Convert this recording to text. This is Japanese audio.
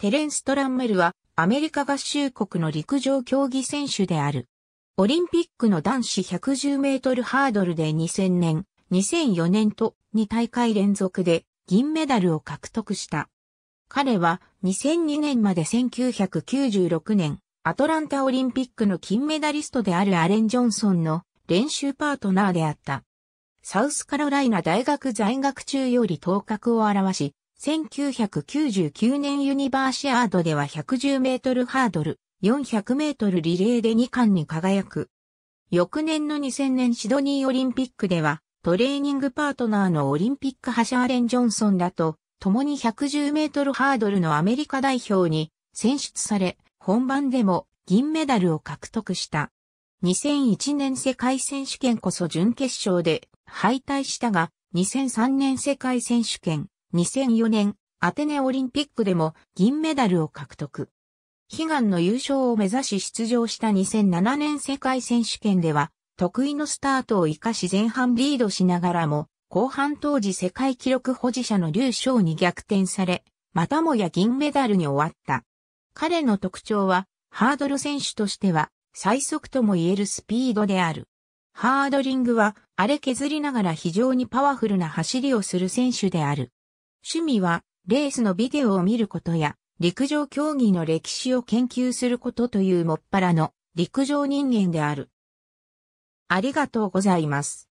テレンス・トランメルはアメリカ合衆国の陸上競技選手である。オリンピックの男子110メートルハードルで2000年、2004年と2大会連続で銀メダルを獲得した。彼は2002年まで1996年、アトランタオリンピックの金メダリストであるアレン・ジョンソンの練習パートナーであった。サウスカロライナ大学在学中より頭角を表し、1999年ユニバーシアードでは110メートルハードル、400メートルリレーで2冠に輝く。翌年の2000年シドニーオリンピックでは、トレーニングパートナーのオリンピックハシャーレン・ジョンソンらと、共に110メートルハードルのアメリカ代表に選出され、本番でも銀メダルを獲得した。2001年世界選手権こそ準決勝で敗退したが、2003年世界選手権、2004年、アテネオリンピックでも銀メダルを獲得。悲願の優勝を目指し出場した2007年世界選手権では、得意のスタートを活かし前半リードしながらも、後半当時世界記録保持者の劉翔に逆転され、またもや銀メダルに終わった。彼の特徴は、ハードル選手としては、最速とも言えるスピードである。ハードリングは、荒れ削りながら非常にパワフルな走りをする選手である。趣味は、レースのビデオを見ることや、陸上競技の歴史を研究することというもっぱらの陸上人間である。ありがとうございます。